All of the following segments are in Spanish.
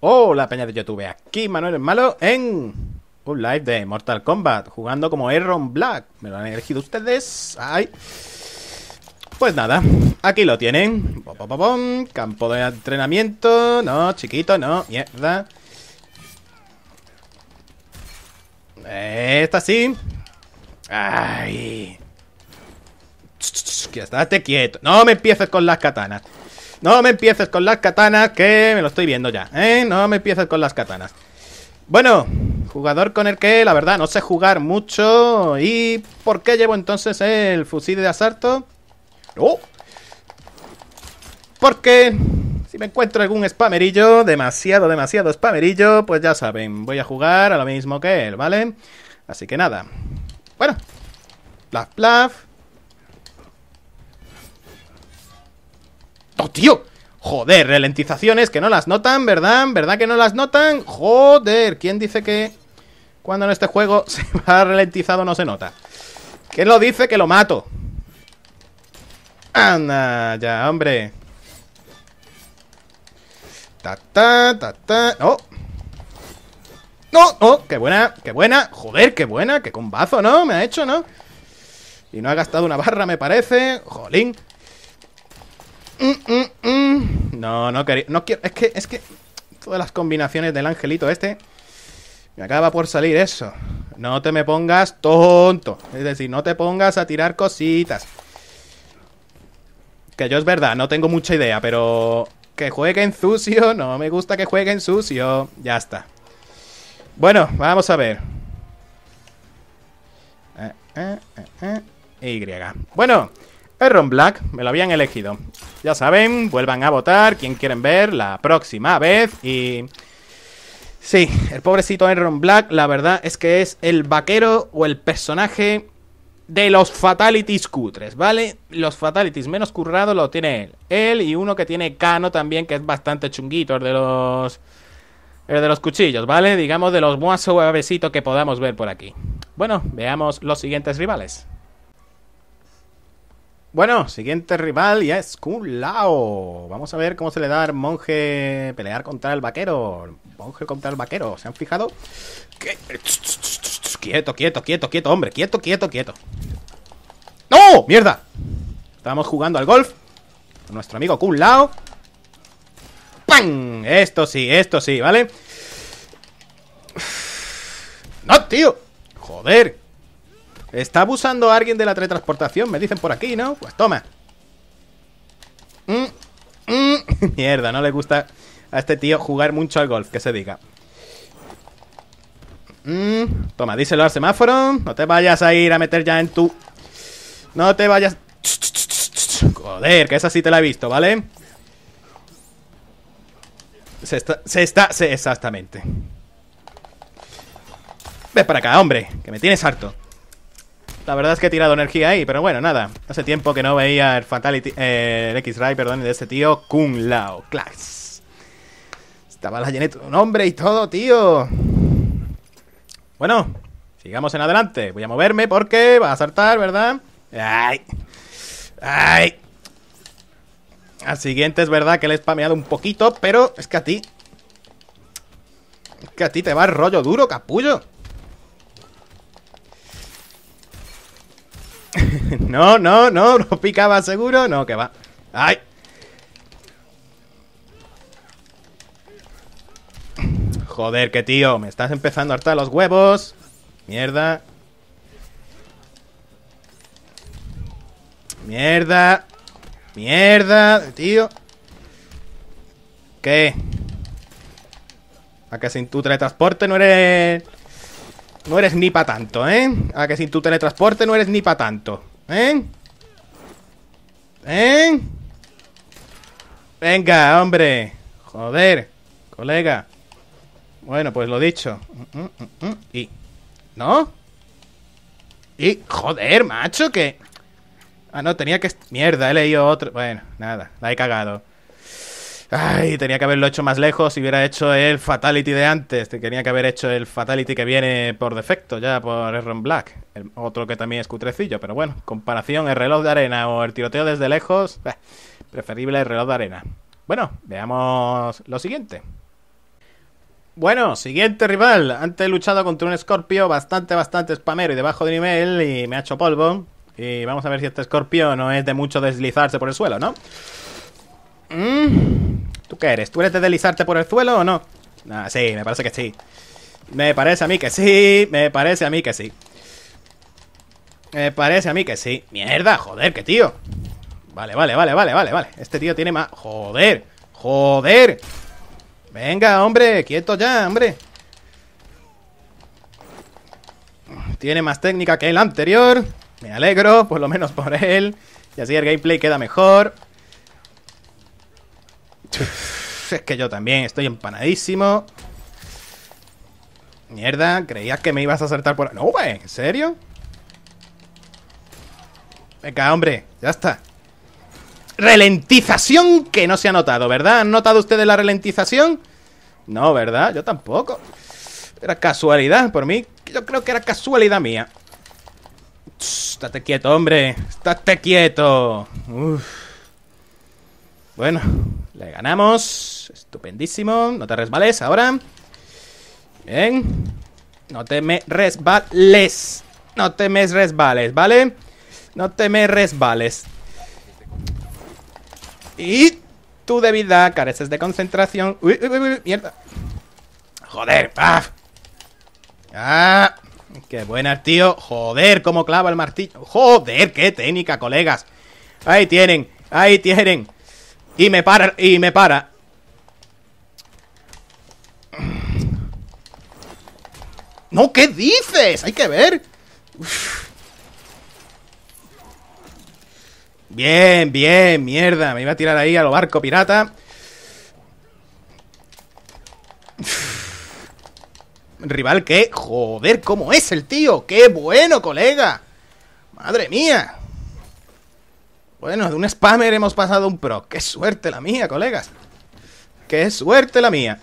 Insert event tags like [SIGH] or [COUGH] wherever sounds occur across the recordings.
Hola peña de YouTube, aquí Manuel el Malo en un live de Mortal Kombat, jugando como Erron Black. Me lo han elegido ustedes. Ay. Pues nada, aquí lo tienen. Campo de entrenamiento. No, chiquito, no. Mierda. Esta sí. Ay. estate quieto. No me empieces con las katanas. No me empieces con las katanas, que me lo estoy viendo ya, ¿eh? No me empieces con las katanas. Bueno, jugador con el que, la verdad, no sé jugar mucho. ¿Y por qué llevo entonces el fusil de asalto? ¡Oh! Porque si me encuentro algún spamerillo, demasiado, demasiado spamerillo, pues ya saben, voy a jugar a lo mismo que él, ¿vale? Así que nada. Bueno, plaf, plaf. tío. Joder, ralentizaciones que no las notan, ¿verdad? ¿Verdad que no las notan? Joder, ¿quién dice que cuando en este juego [LAUGHS] se va ralentizado no se nota? ¿Quién lo dice que lo mato? Anda, ya, hombre. Ta, ta, ta, ta. ¡Oh! ¡No! ¡Oh! ¡Qué buena! ¡Qué buena! ¡Joder, qué buena! ¡Qué combazo, ¿no? Me ha hecho, ¿no? Y no ha gastado una barra, me parece. Jolín. Mm, mm, mm. No, no quería. No quiero. Es que, es que. Todas las combinaciones del angelito este. Me acaba por salir eso. No te me pongas tonto. Es decir, no te pongas a tirar cositas. Que yo es verdad, no tengo mucha idea, pero. Que juegue en sucio. No me gusta que juegue en sucio. Ya está. Bueno, vamos a ver. Eh, eh, eh, y. Bueno, Erron Black, me lo habían elegido. Ya saben, vuelvan a votar quien quieren ver la próxima vez y... Sí, el pobrecito Iron Black, la verdad es que es el vaquero o el personaje de los fatalities cutres, ¿vale? Los fatalities menos currados lo tiene él. Él y uno que tiene Cano también, que es bastante chunguito, el de los... El de los cuchillos, ¿vale? Digamos de los más suavecitos que podamos ver por aquí. Bueno, veamos los siguientes rivales. Bueno, siguiente rival ya es Kun Lao. Vamos a ver cómo se le da al monje pelear contra el vaquero. Monje contra el vaquero. ¿Se han fijado? Quieto, quieto, quieto, quieto, hombre. Quieto, quieto, quieto. ¡No! ¡Mierda! Estábamos jugando al golf. Con nuestro amigo Kun Lao. ¡Pam! Esto sí, esto sí, ¿vale? ¡No, tío! ¡Joder! Está abusando a alguien de la teletransportación, me dicen por aquí, ¿no? Pues toma. Mm, mm. [LAUGHS] Mierda, no le gusta a este tío jugar mucho al golf, que se diga. Mm, toma, díselo al semáforo. No te vayas a ir a meter ya en tu... No te vayas... Joder, que esa sí te la he visto, ¿vale? Se está... Se está... Se, exactamente. Ves para acá, hombre, que me tienes harto. La verdad es que he tirado energía ahí, pero bueno, nada. Hace tiempo que no veía el Fatality. Eh, el X-Ray, perdón, de ese tío, Kung Lao. Class. Estaba la llené un nombre y todo, tío. Bueno, sigamos en adelante. Voy a moverme porque va a saltar, ¿verdad? ¡Ay! ¡Ay! Al siguiente es verdad que le he spameado un poquito, pero es que a ti. Es que a ti te va el rollo duro, capullo. [LAUGHS] no, no, no, no picaba seguro. No, que va. ¡Ay! Joder, que tío, me estás empezando a hartar los huevos. Mierda. Mierda. Mierda, tío. ¿Qué? ¿A que sin tu teletransporte no eres no eres ni pa' tanto, ¿eh? A que sin tu teletransporte no eres ni pa' tanto ¿Eh? ¿Eh? Venga, hombre Joder, colega Bueno, pues lo dicho mm, mm, mm, Y... ¿No? Y... Joder, macho, que... Ah, no, tenía que... Mierda, he leído otro... Bueno, nada, la he cagado Ay, tenía que haberlo hecho más lejos si hubiera hecho el Fatality de antes. Tenía que haber hecho el Fatality que viene por defecto ya por Erron Black. otro que también es cutrecillo, pero bueno, comparación el reloj de arena o el tiroteo desde lejos, eh, preferible el reloj de arena. Bueno, veamos lo siguiente. Bueno, siguiente rival. Antes he luchado contra un escorpio bastante, bastante spamero y debajo de nivel y me ha hecho polvo. Y vamos a ver si este escorpio no es de mucho deslizarse por el suelo, ¿no? Mmm ¿Tú qué eres? ¿Tú eres de deslizarte por el suelo o no? Ah, sí, me parece que sí. Me parece a mí que sí, me parece a mí que sí. Me parece a mí que sí. Mierda, joder, qué tío. Vale, vale, vale, vale, vale, vale. Este tío tiene más... Joder, joder. Venga, hombre, quieto ya, hombre. Tiene más técnica que el anterior. Me alegro, por lo menos por él. Y así el gameplay queda mejor es que yo también estoy empanadísimo. Mierda, creías que me ibas a acertar por... No, güey, ¿en serio? Venga, hombre, ya está. ¡Relentización que no se ha notado, ¿verdad? ¿Han notado ustedes la ralentización? No, ¿verdad? Yo tampoco. Era casualidad por mí. Yo creo que era casualidad mía. estate quieto, hombre. Estate quieto. Bueno, le ganamos. Estupendísimo. No te resbales ahora. Bien. No te me resbales. No te me resbales, ¿vale? No te me resbales. Y tu de careces de concentración. Uy, uy, uy, mierda. Joder. ¡Paf! ¡Ah! ¡Qué buena, tío! ¡Joder, cómo clava el martillo! ¡Joder, qué técnica, colegas! Ahí tienen, ahí tienen. Y me para, y me para No, ¿qué dices? Hay que ver Bien, bien, mierda Me iba a tirar ahí a lo barco pirata Rival ¿Qué? joder, cómo es el tío Qué bueno, colega Madre mía bueno, de un spammer hemos pasado a un pro. ¡Qué suerte la mía, colegas! ¡Qué suerte la mía!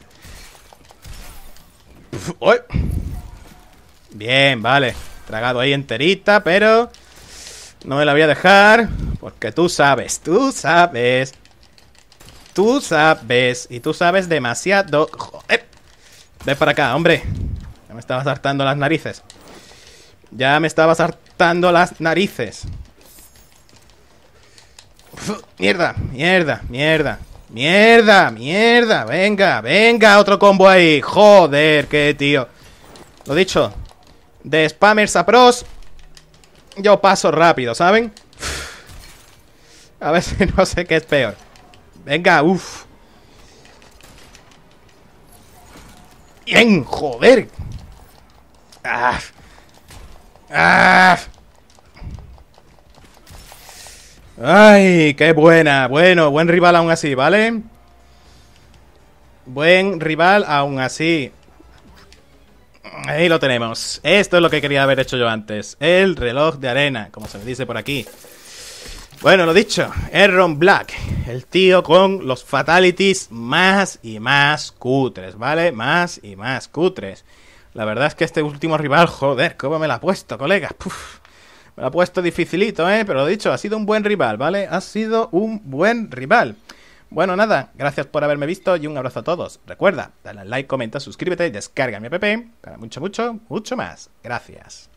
Bien, vale. Tragado ahí enterita, pero... No me la voy a dejar. Porque tú sabes, tú sabes. Tú sabes. Y tú sabes demasiado. ¡Joder! Ven para acá, hombre. Ya me estabas hartando las narices. Ya me estabas hartando las narices. Mierda, mierda, mierda. Mierda, mierda. Venga, venga, otro combo ahí. Joder, qué tío. Lo dicho, de spammers a pros, yo paso rápido, ¿saben? A veces no sé qué es peor. Venga, uff. Bien, joder. Ah. Ah. Ay, qué buena. Bueno, buen rival aún así, ¿vale? Buen rival aún así. Ahí lo tenemos. Esto es lo que quería haber hecho yo antes. El reloj de arena, como se me dice por aquí. Bueno, lo dicho. Erron Black. El tío con los fatalities más y más cutres, ¿vale? Más y más cutres. La verdad es que este último rival, joder, cómo me la ha puesto, colega. Me lo ha puesto dificilito, ¿eh? Pero lo dicho, ha sido un buen rival, ¿vale? Ha sido un buen rival. Bueno, nada, gracias por haberme visto y un abrazo a todos. Recuerda, dale like, comenta, suscríbete, y descarga mi app para mucho, mucho, mucho más. Gracias.